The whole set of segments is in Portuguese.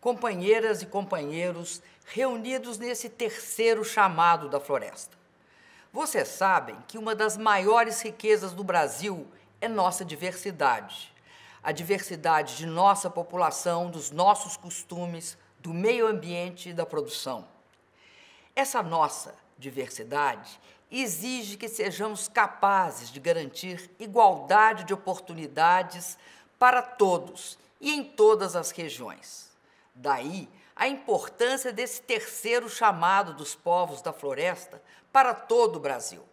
companheiras e companheiros reunidos nesse terceiro chamado da floresta. Vocês sabem que uma das maiores riquezas do Brasil é nossa diversidade. A diversidade de nossa população, dos nossos costumes, do meio ambiente e da produção. Essa nossa diversidade exige que sejamos capazes de garantir igualdade de oportunidades para todos e em todas as regiões. Daí a importância desse terceiro chamado dos povos da floresta para todo o Brasil.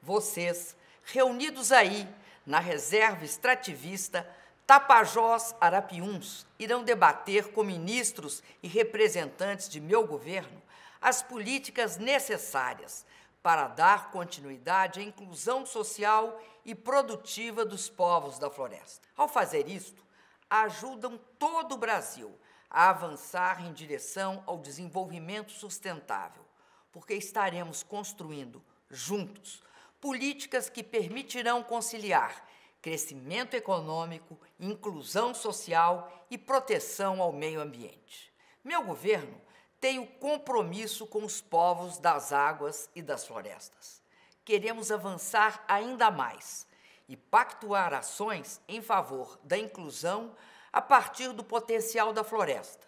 Vocês, reunidos aí na reserva extrativista Tapajós Arapiuns, irão debater com ministros e representantes de meu governo as políticas necessárias para dar continuidade à inclusão social e produtiva dos povos da floresta. Ao fazer isto, ajudam todo o Brasil a avançar em direção ao desenvolvimento sustentável, porque estaremos construindo juntos políticas que permitirão conciliar crescimento econômico, inclusão social e proteção ao meio ambiente. Meu governo tem o compromisso com os povos das águas e das florestas. Queremos avançar ainda mais e pactuar ações em favor da inclusão a partir do potencial da floresta.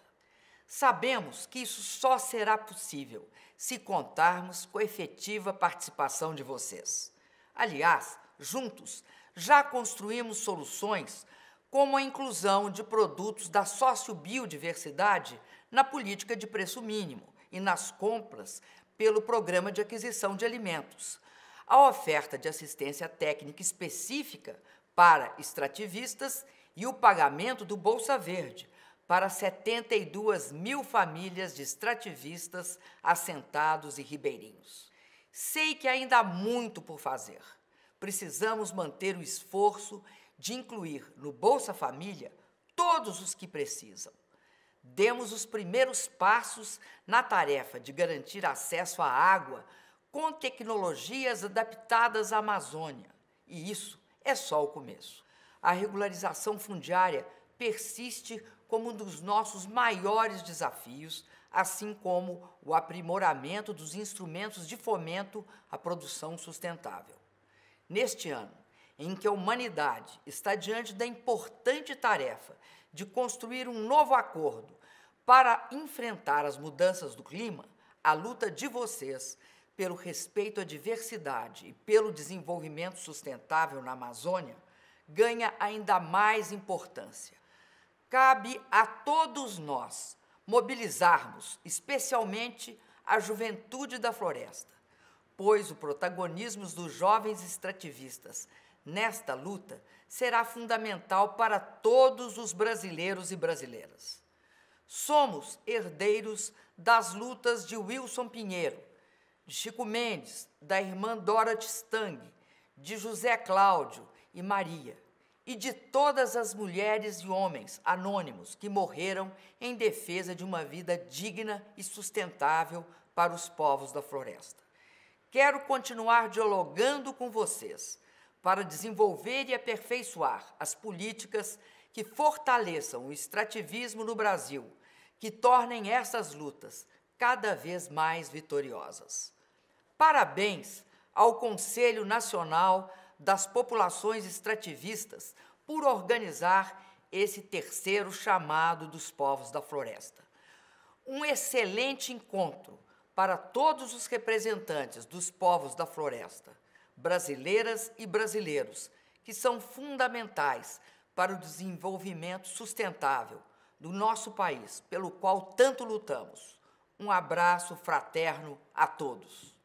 Sabemos que isso só será possível se contarmos com efetiva participação de vocês. Aliás, juntos, já construímos soluções como a inclusão de produtos da sociobiodiversidade na política de preço mínimo e nas compras pelo Programa de Aquisição de Alimentos, a oferta de assistência técnica específica para extrativistas e o pagamento do Bolsa Verde para 72 mil famílias de extrativistas, assentados e ribeirinhos. Sei que ainda há muito por fazer. Precisamos manter o esforço de incluir no Bolsa Família todos os que precisam. Demos os primeiros passos na tarefa de garantir acesso à água com tecnologias adaptadas à Amazônia. E isso é só o começo a regularização fundiária persiste como um dos nossos maiores desafios, assim como o aprimoramento dos instrumentos de fomento à produção sustentável. Neste ano, em que a humanidade está diante da importante tarefa de construir um novo acordo para enfrentar as mudanças do clima, a luta de vocês pelo respeito à diversidade e pelo desenvolvimento sustentável na Amazônia ganha ainda mais importância. Cabe a todos nós mobilizarmos, especialmente a juventude da floresta, pois o protagonismo dos jovens extrativistas nesta luta será fundamental para todos os brasileiros e brasileiras. Somos herdeiros das lutas de Wilson Pinheiro, de Chico Mendes, da irmã Dorothy Stang, de José Cláudio, e Maria, e de todas as mulheres e homens anônimos que morreram em defesa de uma vida digna e sustentável para os povos da floresta. Quero continuar dialogando com vocês para desenvolver e aperfeiçoar as políticas que fortaleçam o extrativismo no Brasil, que tornem essas lutas cada vez mais vitoriosas. Parabéns ao Conselho Nacional das populações extrativistas por organizar esse terceiro chamado dos povos da floresta. Um excelente encontro para todos os representantes dos povos da floresta, brasileiras e brasileiros, que são fundamentais para o desenvolvimento sustentável do nosso país, pelo qual tanto lutamos. Um abraço fraterno a todos.